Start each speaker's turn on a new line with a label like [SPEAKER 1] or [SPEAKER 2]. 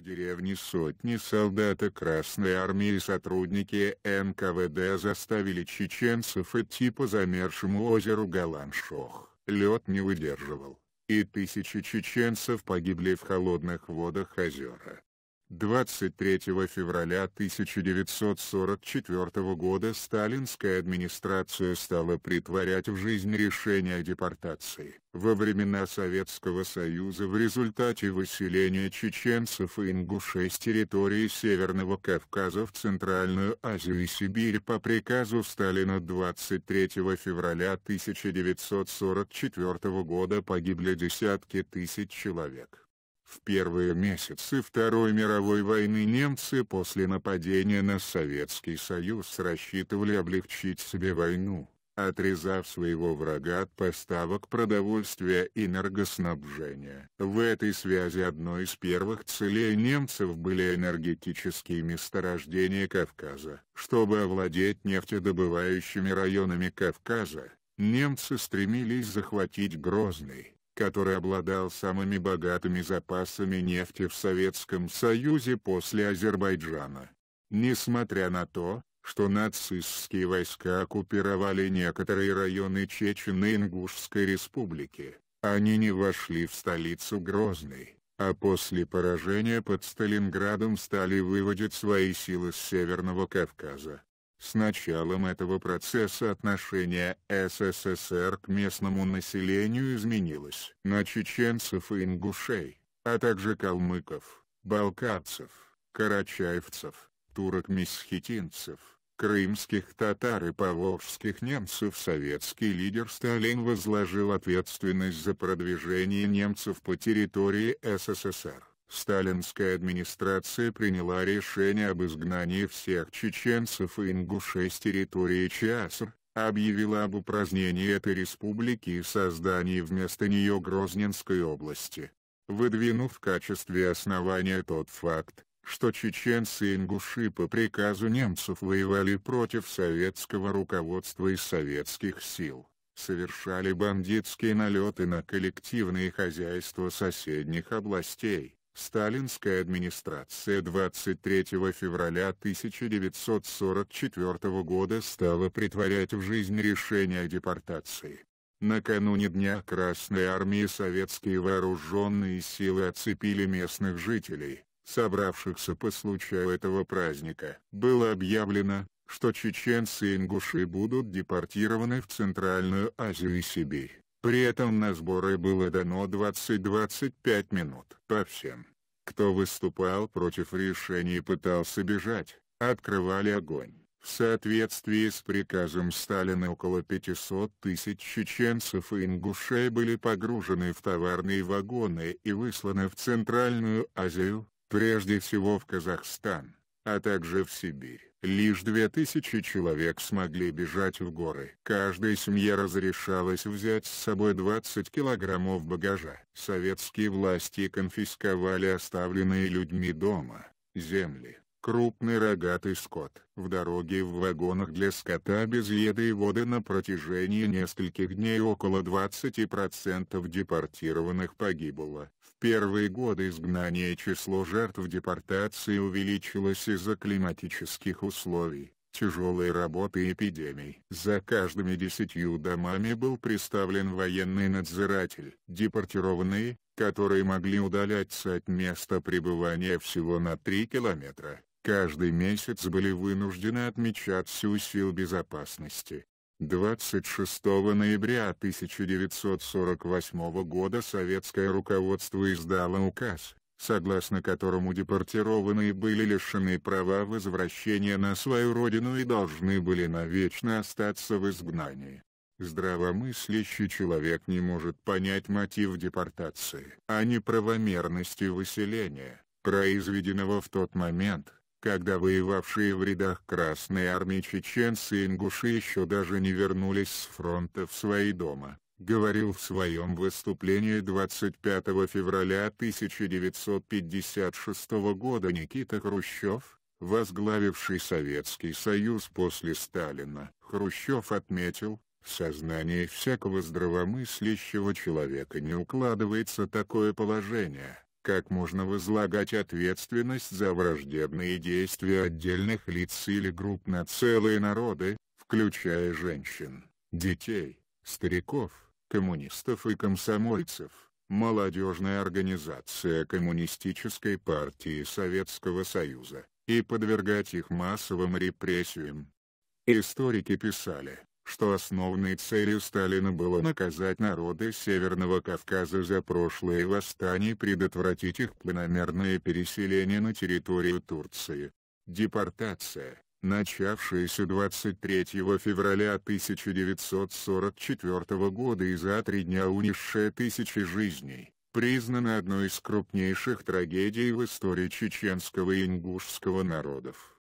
[SPEAKER 1] В деревне сотни солдата Красной Армии и сотрудники НКВД заставили чеченцев идти по замерзшему озеру Галаншох. Лед не выдерживал, и тысячи чеченцев погибли в холодных водах озера. 23 февраля 1944 года сталинская администрация стала притворять в жизнь решение о депортации. Во времена Советского Союза в результате выселения чеченцев и ингушей с территории Северного Кавказа в Центральную Азию и Сибирь по приказу Сталина 23 февраля 1944 года погибли десятки тысяч человек. В первые месяцы Второй мировой войны немцы после нападения на Советский Союз рассчитывали облегчить себе войну, отрезав своего врага от поставок продовольствия и энергоснабжения. В этой связи одной из первых целей немцев были энергетические месторождения Кавказа. Чтобы овладеть нефтедобывающими районами Кавказа, немцы стремились захватить Грозный, который обладал самыми богатыми запасами нефти в Советском Союзе после Азербайджана. Несмотря на то, что нацистские войска оккупировали некоторые районы Чечены и Ингушской республики, они не вошли в столицу Грозный, а после поражения под Сталинградом стали выводить свои силы с Северного Кавказа. С началом этого процесса отношение СССР к местному населению изменилось на чеченцев и ингушей, а также калмыков, балкарцев, карачаевцев, турок-месхетинцев, крымских татар и поволжских немцев советский лидер Сталин возложил ответственность за продвижение немцев по территории СССР сталинская администрация приняла решение об изгнании всех чеченцев и ингушей с территории Чиаср, объявила об упразднении этой республики и создании вместо нее Грозненской области, выдвинув в качестве основания тот факт, что чеченцы и ингуши по приказу немцев воевали против советского руководства и советских сил, совершали бандитские налеты на коллективные хозяйства соседних областей, Сталинская администрация 23 февраля 1944 года стала притворять в жизнь решение о депортации. Накануне Дня Красной Армии советские вооруженные силы оцепили местных жителей, собравшихся по случаю этого праздника. Было объявлено, что чеченцы и ингуши будут депортированы в Центральную Азию и Сибирь. При этом на сборы было дано 20-25 минут по всем. Кто выступал против решения и пытался бежать, открывали огонь. В соответствии с приказом Сталина около 500 тысяч чеченцев и ингушей были погружены в товарные вагоны и высланы в Центральную Азию, прежде всего в Казахстан а также в Сибирь. Лишь две тысячи человек смогли бежать в горы. Каждой семье разрешалось взять с собой 20 килограммов багажа. Советские власти конфисковали оставленные людьми дома, земли крупный рогатый скот. В дороге в вагонах для скота без еды и воды на протяжении нескольких дней около 20% депортированных погибло. В первые годы изгнания число жертв депортации увеличилось из-за климатических условий тяжелой работы и эпидемий. За каждыми десятью домами был представлен военный надзиратель. Депортированные, которые могли удаляться от места пребывания всего на 3 километра, Каждый месяц были вынуждены отмечать у сил безопасности. 26 ноября 1948 года советское руководство издало указ, согласно которому депортированные были лишены права возвращения на свою родину и должны были навечно остаться в изгнании. Здравомыслящий человек не может понять мотив депортации, а неправомерности выселения, произведенного в тот момент, когда воевавшие в рядах Красной Армии чеченцы и ингуши еще даже не вернулись с фронта в свои дома, говорил в своем выступлении 25 февраля 1956 года Никита Хрущев, возглавивший Советский Союз после Сталина. Хрущев отметил, в сознании всякого здравомыслящего человека не укладывается такое положение как можно возлагать ответственность за враждебные действия отдельных лиц или групп на целые народы, включая женщин, детей, стариков, коммунистов и комсомольцев? Молодежная организация Коммунистической партии Советского Союза и подвергать их массовым репрессиям. Историки писали, что основной целью Сталина было наказать народы Северного Кавказа за прошлые восстания и предотвратить их планомерное переселение на территорию Турции. Депортация, начавшаяся 23 февраля 1944 года и за три дня унесшая тысячи жизней, признана одной из крупнейших трагедий в истории чеченского и ингушского народов.